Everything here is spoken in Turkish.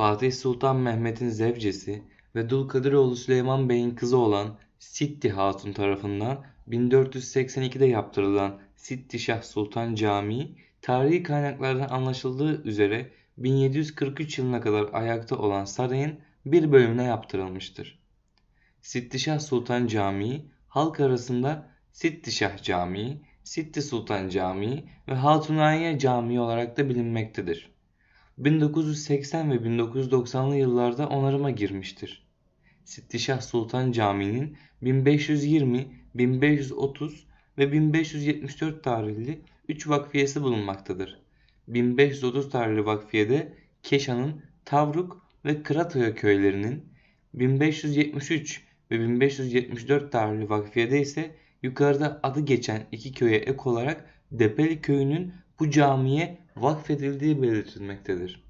Fatih Sultan Mehmet'in zevcesi ve Dulkadiroğlu Süleyman Bey'in kızı olan Sitti Hatun tarafından 1482'de yaptırılan Sitti Şah Sultan Camii, tarihi kaynaklardan anlaşıldığı üzere 1743 yılına kadar ayakta olan sarayın bir bölümüne yaptırılmıştır. Sittişah Sultan Camii, halk arasında Sittişah Camii, Sitti Sultan Camii ve Hatunaniye Camii olarak da bilinmektedir. 1980 ve 1990'lı yıllarda onarıma girmiştir. Sittişah Sultan Camii'nin 1520, 1530 ve 1574 tarihli 3 vakfiyesi bulunmaktadır. 1530 tarihli vakfiyede Keşan'ın Tavruk ve Kıratoya köylerinin, 1573 ve 1574 tarihli vakfiyede ise yukarıda adı geçen iki köye ek olarak Depeli köyünün bu camiye vakfedildiği belirtilmektedir.